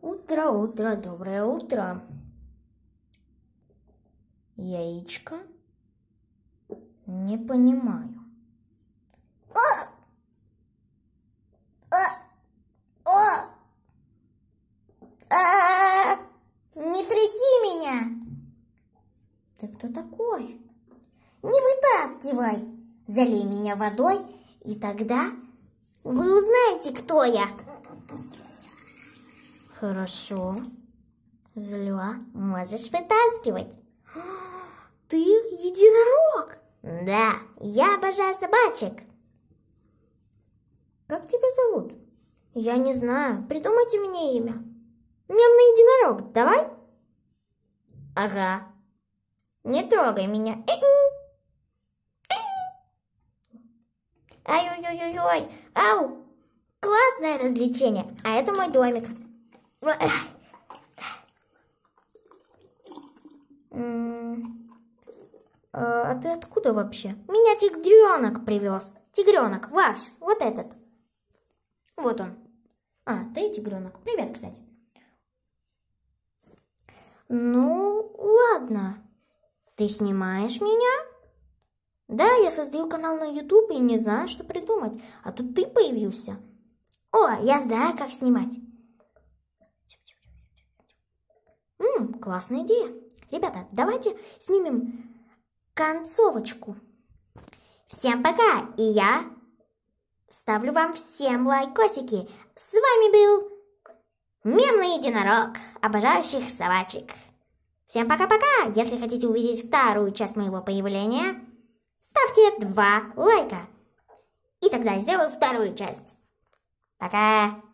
Утро, утро, доброе утро. Яичко? Не понимаю. Не тряси меня! Ты кто такой? Не вытаскивай! Залей меня водой, и тогда вы узнаете, кто я. Хорошо. Зла, можешь вытаскивать. Ты единорог? Да, я обожаю собачек. Как тебя зовут? Я не знаю. Придумайте мне имя. Мемный единорог, давай. Ага. Не трогай меня. Ай-ой-ой-ой-ой. Ау. Классное развлечение. А это мой домик. А, а ты откуда вообще? Меня тигренок привез. Тигренок, ваш, вот этот. Вот он. А, ты тигренок. Привет, кстати. Ну, ладно. Ты снимаешь меня? Да, я создаю канал на YouTube и не знаю, что придумать. А тут ты появился. О, я знаю, как снимать. Ммм, классная идея. Ребята, давайте снимем концовочку. Всем пока, и я ставлю вам всем лайкосики. С вами был мемный единорог, обожающих собачек. Всем пока-пока! Если хотите увидеть вторую часть моего появления, ставьте два лайка. И тогда я сделаю вторую часть. Пока!